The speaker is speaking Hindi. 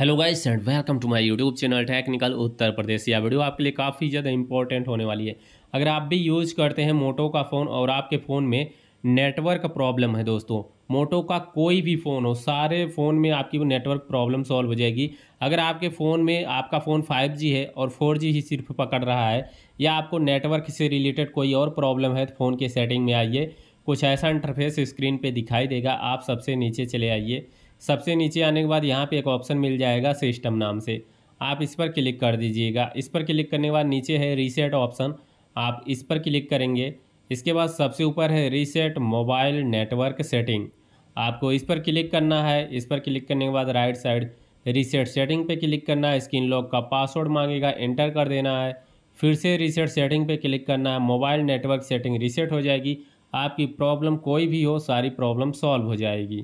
hello guys and welcome to my YouTube channel technical Uttar Pradesh यह वीडियो आपके लिए काफ़ी ज़्यादा इंपॉर्टेंट होने वाली है अगर आप भी यूज़ करते हैं मोटो का फ़ोन और आपके फ़ोन में नेटवर्क प्रॉब्लम है दोस्तों मोटो का कोई भी फ़ोन हो सारे फ़ोन में आपकी वो नेटवर्क प्रॉब्लम सॉल्व हो जाएगी अगर आपके फ़ोन में आपका फ़ोन 5G है और 4G ही सिर्फ पकड़ रहा है या आपको नेटवर्क से रिलेटेड कोई और प्रॉब्लम है तो फ़ोन के सेटिंग में आइए कुछ ऐसा इंटरफेस स्क्रीन पे दिखाई देगा आप सबसे नीचे चले आइए सबसे नीचे आने के बाद यहाँ पे एक ऑप्शन मिल जाएगा सिस्टम नाम से आप इस पर क्लिक कर दीजिएगा इस पर क्लिक करने के बाद नीचे है रीसेट ऑप्शन आप इस पर क्लिक करेंगे इसके बाद सबसे ऊपर है रीसेट मोबाइल नेटवर्क सेटिंग आपको इस पर क्लिक करना है इस पर क्लिक करने के बाद राइट साइड रीसेट सेटिंग पे क्लिक करना है स्क्रीन लॉक का पासवर्ड मांगेगा एंटर कर देना है फिर से रीसेट सेटिंग पे क्लिक करना है मोबाइल नेटवर्क सेटिंग रीसेट हो जाएगी आपकी प्रॉब्लम कोई भी हो सारी प्रॉब्लम सॉल्व हो जाएगी